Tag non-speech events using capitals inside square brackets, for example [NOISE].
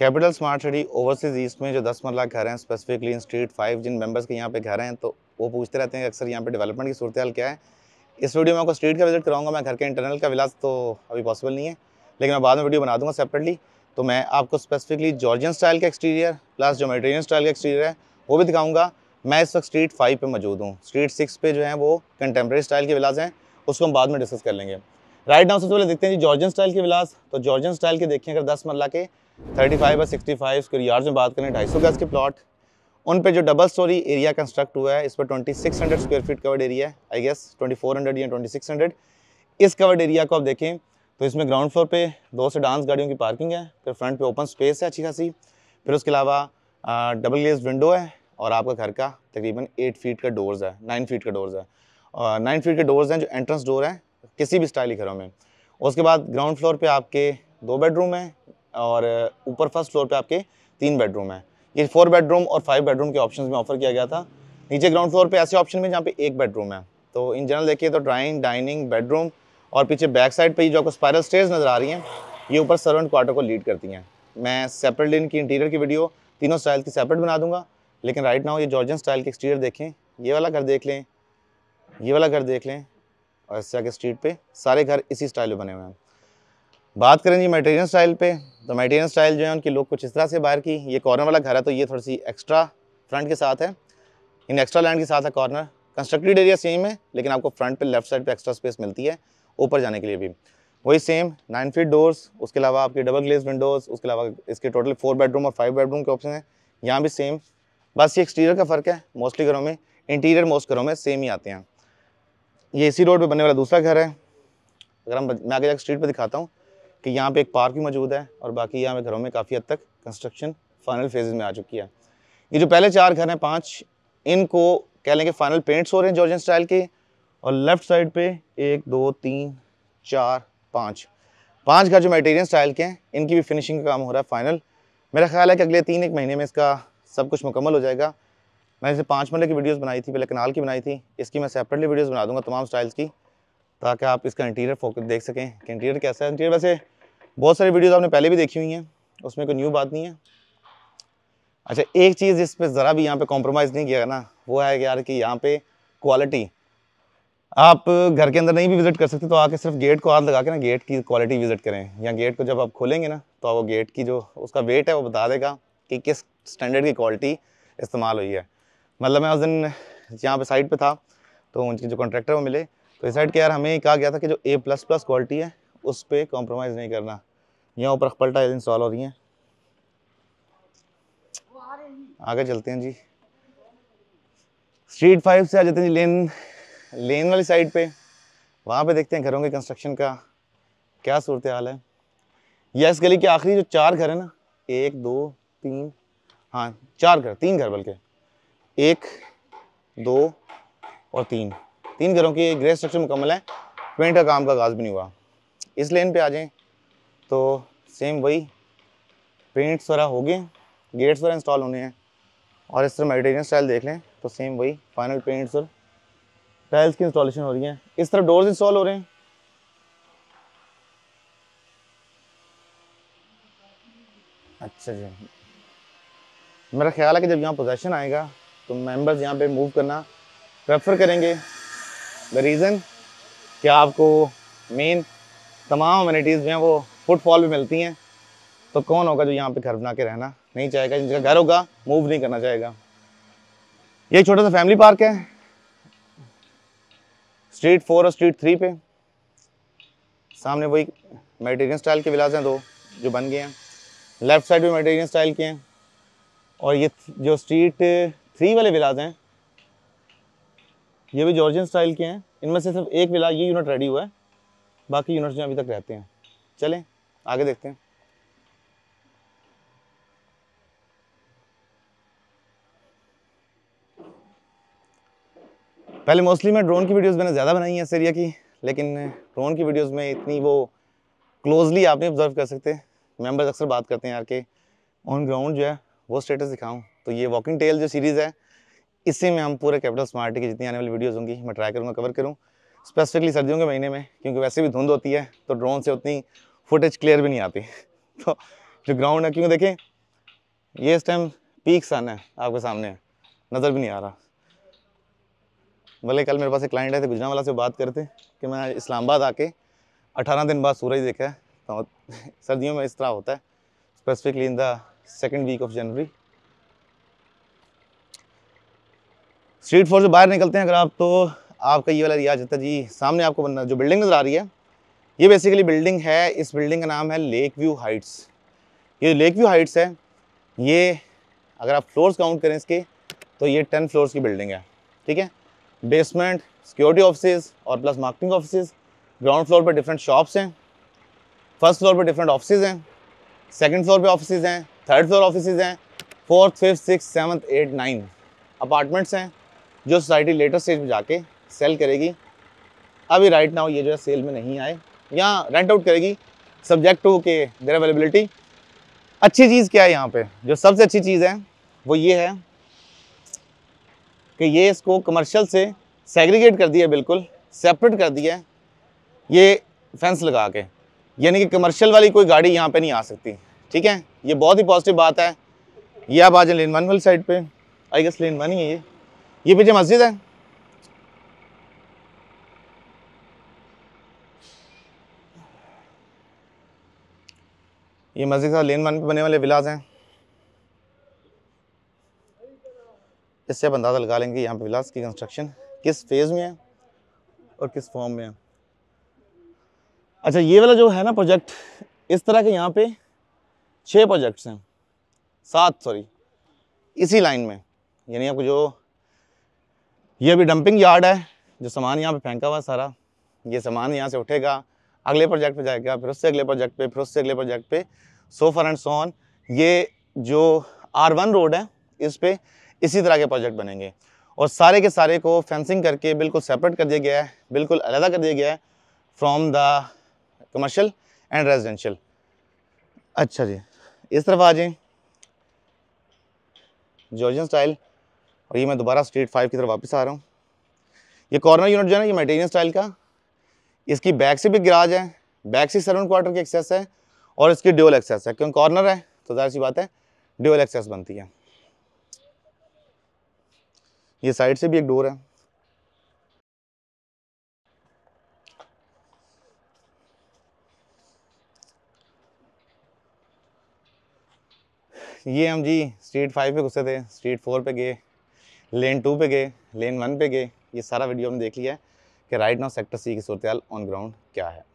capital smart city overseas east में जो दस मरला घर हैं स्पेसिफिकली इन स्ट्रीट फाइव जिन मेंबर्स के यहाँ पे घर हैं तो वो पूछते रहते हैं अक्सर यहाँ पे डेवलपमेंट की सूरत हाल क्या है इस वीडियो में आपको स्ट्रीट का विजिट कराऊंगा मैं घर के इंटरनल का विलास तो अभी पॉसिबल नहीं है लेकिन मैं बाद में वीडियो बना दूँगा सेपरेटली तो मैं आपको स्पेसिफिकली जॉर्जियन स्टाइल का एक्सटीरियर प्लस जो मेडिटेरियन स्टाइल का एक्सटीरियर है वो भी दिखाऊँगा मैं इस वक्त स्ट्रीट फाइव पर मौजूद हूँ स्ट्रीट सिक्स पे जो है वो कंटेम्प्रेरी स्टाइल के विलास हैं उसको हम बाद में डिस्कस कर लेंगे राइट नाउ सबसे पहले देखते हैं जी जॉर्जियन स्टाइल के विलास तो जॉर्जियन स्टाइल के देखें अगर दस मरला के थर्टी फाइव और सिक्सटी फाइव स्क्र यार्ड में बात करें ढाई सौ गज के प्लॉट उन पे जो डबल स्टोरी एरिया कंस्ट्रक्ट हुआ है इस पर twenty six hundred square feet covered area है I guess twenty four hundred या ट्वेंटी सिक्स हंड्रेड इस कवर्ड एरिया को आप देखें तो इसमें ग्राउंड फ्लोर पे दो से डांस गाड़ियों की पार्किंग है फिर फ्रंट पे ओपन स्पेस है अच्छी खासी फिर उसके अलावा डबल गेज विंडो है और आपका घर का तकरीबन एट फीट का डोर्स है नाइन फीट का डोर्स है और नाइन फीट के डोर्स हैं जो एंट्रेंस डोर हैं किसी भी स्टाइल के घरों में उसके बाद ग्राउंड फ्लोर पर आपके दो बेडरूम हैं और ऊपर फर्स्ट फ्लोर पे आपके तीन बेडरूम है ये फोर बेडरूम और फाइव बेडरूम के ऑप्शन में ऑफर किया गया था नीचे ग्राउंड फ्लोर पे ऐसे ऑप्शन में जहाँ पे एक बेडरूम है तो इन जनरल देखिए तो ड्राइंग डाइनिंग बेडरूम और पीछे बैक साइड पर जो आपको स्पायरल स्टेज नज़र आ रही हैं ये ऊपर सर्वेंट क्वार्टर को लीड करती हैं मैं सेपरेट इनकी इंटीरियर की वीडियो तीनों स्टाइल की सेपरेट बना दूंगा लेकिन राइट हो ये जॉर्जन स्टाइल के एक्सटीरियर देखें ये वाला घर देख लें ये वाला घर देख लें और इससे आगे स्ट्रीट पे सारे घर इसी स्टाइल में बने हुए हैं बात करें जी मेटेरियल स्टाइल पे तो मेटेरियल स्टाइल जो है उनकी लुक कुछ इस तरह से बाहर की ये कॉर्नर वाला घर है तो ये थोड़ी सी एक्स्ट्रा फ्रंट के साथ है इन एक्स्ट्रा लैंड के साथ है कॉर्नर कंस्ट्रक्टेड एरिया सेम है लेकिन आपको फ्रंट पे लेफ्ट साइड पे एक्स्ट्रा स्पेस मिलती है ऊपर जाने के लिए भी वही सेम नाइन फीट डोर्स उसके अलावा आपके डबल ग्लेस विंडोज़ उसके अलावा इसके टोटल फोर बेडरूम और फाइव बेडरूम के ऑप्शन हैं यहाँ भी सेम बस ये एक्सटीरियर का फ़र्क है मोस्टली घरों में इंटीरियर मोस्ट घरों में सेम ही आते हैं ये इसी रोड पर बनने वाला दूसरा घर है अगर हम मैं आगे जाकर स्ट्रीट पर दिखाता हूँ कि यहाँ पे एक पार्क भी मौजूद है और बाकी यहाँ पे घरों में काफ़ी हद तक कंस्ट्रक्शन फाइनल फेज में आ चुकी है ये जो पहले चार घर हैं पाँच इनको कह लेंगे फाइनल पेंट्स हो रहे हैं जॉर्जियन स्टाइल के और लेफ्ट साइड पे एक दो तीन चार पाँच पाँच घर जो मेटेरियल स्टाइल के हैं इनकी भी फिनिशिंग का काम हो रहा है फाइनल मेरा ख्याल है कि अगले तीन एक महीने में इसका सब कुछ मुकम्मल हो जाएगा मैंने इसे पाँच मरले की वीडियोस बनाई थी पहले कनाल की बनाई थी इसकी मैं सेपरेटली वीडियोस बना दूंगा तमाम स्टाइल्स की ताकि आप इसका इंटीरियर फोकस देख सकें कि इंटीरियर कैसा है इंटीरियर वैसे बहुत सारी वीडियोज़ आपने पहले भी देखी हुई हैं उसमें कोई न्यू बात नहीं है अच्छा एक चीज़ जिस पर ज़रा भी यहाँ पे कॉम्प्रोमाइज़ नहीं किया ना वो है कि यार कि यहाँ पे क्वालिटी आप घर के अंदर नहीं भी विज़िट कर सकते तो आके सिर्फ गेट को हाथ लगा के ना गेट की क्वालिटी विज़िट करें या गेट को जब आप खोलेंगे ना तो वो गेट की जो उसका वेट है वो बता देगा कि किस स्टैंडर्ड की क्वालिटी इस्तेमाल हुई है मतलब मैं उस दिन यहाँ पे साइड पर था तो उनके जो कॉन्ट्रैक्टर वो मिले तो इस साइड के यार हमें कहा गया था कि जो ए प्लस प्लस क्वालिटी है उस पर कॉम्प्रोमाइज़ नहीं करना यहाँ ऊपर खपल टाइल इंस्टॉल हो रही हैं आगे चलते हैं जी स्ट्रीट फाइव से आ जाते हैं जी लेन लेन वाली साइड पे वहाँ पे देखते हैं घरों के कंस्ट्रक्शन का क्या सूरत हाल है यस इस गली के आखिरी जो चार घर हैं ना एक दो तीन हाँ चार घर तीन घर बल्कि एक दो और तीन तीन घरों की ग्रे स्ट्रक्चर मुकम्मल है पेंट का काम का आगाज़ भी नहीं हुआ इस लेन पे आ जाएं तो सेम वही पेंट्स वगैरह हो गए गेट्स वगैरह इंस्टॉल होने हैं और इस तरह मेडिटेरियन स्टाइल देख लें तो सेम वही फाइनल पेंट्स और टाइल्स की इंस्टॉलेशन हो रही है इस तरह डोर्स इंस्टॉल हो रहे हैं अच्छा जी मेरा ख्याल है कि जब यहाँ पोजेशन आएगा तो मेंबर्स यहाँ पे मूव करना प्रेफर करेंगे द रीज़न कि आपको मेन तमाम अम्यूनिटीज़ जो हैं वो फुटफॉल भी मिलती हैं तो कौन होगा जो यहाँ पे घर बना के रहना नहीं चाहेगा जिनका घर होगा मूव नहीं करना चाहेगा ये छोटा सा फैमिली पार्क है स्ट्रीट फोर और स्ट्रीट थ्री पे सामने वही मेडिटेरियन स्टाइल के विलास हैं दो जो बन गए हैं लेफ्ट साइड भी मेडिटेरियन स्टाइल के हैं और ये जो स्ट्रीट थ्री वाले विलास हैं ये भी जॉर्जियन स्टाइल के हैं इनमें से सिर्फ एक विलाज ये यूनिट रेडी हुआ है बाकी यूनिट्स जो अभी तक रहते हैं चलें आगे देखते हैं पहले मोस्टली मैं ड्रोन की वीडियोस मैंने ज़्यादा बनाई है सीरिया की लेकिन ड्रोन की वीडियोस में इतनी वो क्लोजली आप नहीं ऑब्जर्व कर सकते मेंबर्स अक्सर बात करते हैं यार के ऑन ग्राउंड जो है वो स्टेटस दिखाऊँ तो ये वॉकिंग टेल जो सीरीज़ है इसी में हम पूरे कैपिटल स्मार्ट की जितनी आने वाली वीडियोज़ होंगी मैं ट्राई करूँगा कवर करूँ स्पेसिफिकली सर्दियों के महीने में क्योंकि वैसे भी धुंध होती है तो ड्रोन से उतनी फुटेज क्लियर भी नहीं आती [LAUGHS] तो जो ग्राउंड है क्योंकि देखें ये इस टाइम पीक सन है आपके सामने नज़र भी नहीं आ रहा भले कल मेरे पास एक क्लाइंट आए थे गुजरा वाला से बात करते कि मैं इस्लामाबाद आके 18 दिन बाद सूरज देखा है तो [LAUGHS] सर्दियों में इस तरह होता है specifically in the second week of January street four से बाहर निकलते हैं अगर आप तो आपका ये वाला जाता है जी सामने आपको बनना जो बिल्डिंग नज़र आ रही है ये बेसिकली बिल्डिंग है इस बिल्डिंग का नाम है लेक व्यू हाइट्स ये लेक व्यू हाइट्स है ये अगर आप फ्लोर्स काउंट करें इसके तो ये टेन फ्लोर्स की बिल्डिंग है ठीक है बेसमेंट सिक्योरिटी ऑफिस और plus marketing office ground floor पर डिफरेंट शॉप्स हैं फर्स्ट फ्लोर पर डिफरेंट ऑफिस हैं सेकेंड फ्लोर पर ऑफिस हैं थर्ड फ्लोर ऑफिस हैं fourth fifth six seventh eight nine apartments हैं जो सोसाइटी लेटेस्ट स्टेज में जाके सेल करेगी अभी राइट नाउ ये जो है सेल में नहीं आए यहाँ रेंट आउट करेगी सब्जेक्ट टू के देर अवेलेबिलिटी अच्छी चीज़ क्या है यहाँ पे जो सबसे अच्छी चीज़ है वो ये है कि ये इसको कमर्शियल से सेग्रीगेट कर दिया बिल्कुल सेपरेट कर दिया ये फेंस लगा के यानी कि कमर्शियल वाली कोई गाड़ी यहाँ पे नहीं आ सकती ठीक है ये बहुत ही पॉजिटिव बात है ये आप आ जाए लेन वन वाली साइड पे आई गेस लेन वन ही है ये ये पीछे मस्जिद है ये मस्जिद साहब लेन वन पे बने वाले विलाज हैं इससे आप अंदाज़ा लगा लेंगे यहाँ पे विलास की कंस्ट्रक्शन किस फेज़ में है और किस फॉर्म में है अच्छा ये वाला जो है ना प्रोजेक्ट इस तरह के यहाँ पे छः प्रोजेक्ट्स हैं सात सॉरी इसी लाइन में यानी आपको जो ये अभी डंपिंग यार्ड है जो सामान यहाँ पे फेंका हुआ सारा ये सामान यहाँ से उठेगा अगले प्रोजेक्ट पे जाएगा हाँ, फिर उससे अगले प्रोजेक्ट पे फिर उससे अगले प्रोजेक्ट पे सो फर एंड सोन ये जो आर वन रोड है इस पर इसी तरह के प्रोजेक्ट बनेंगे और सारे के सारे को फेंसिंग करके बिल्कुल सेपरेट कर दिया गया है बिल्कुल अलहदा कर दिया गया है from the commercial and residential अच्छा जी इस तरफ आ जाएँ जॉर्जन स्टाइल और ये मैं दोबारा स्ट्रीट फाइव की तरफ वापस आ रहा हूँ ये कॉर्नर यूनिट जो है ना ये मेटेरियन स्टाइल का इसकी बैक से भी गिराज है बैक से सेवन क्वार्टर की एक्सेस है और इसकी ड्यूअल एक्सेस है क्योंकि कॉर्नर है तो ज़ाहिर सी बात है ड्यूल एक्सेस बनती है ये साइड से भी एक डोर है ये हम जी स्ट्रीट फाइव पे घुसे थे स्ट्रीट फोर पे गए लेन टू पे गए लेन वन पे गए ये सारा वीडियो हमने देख लिया है कि राइट नाउ सेक्टर सी की सूरत ऑन ग्राउंड क्या है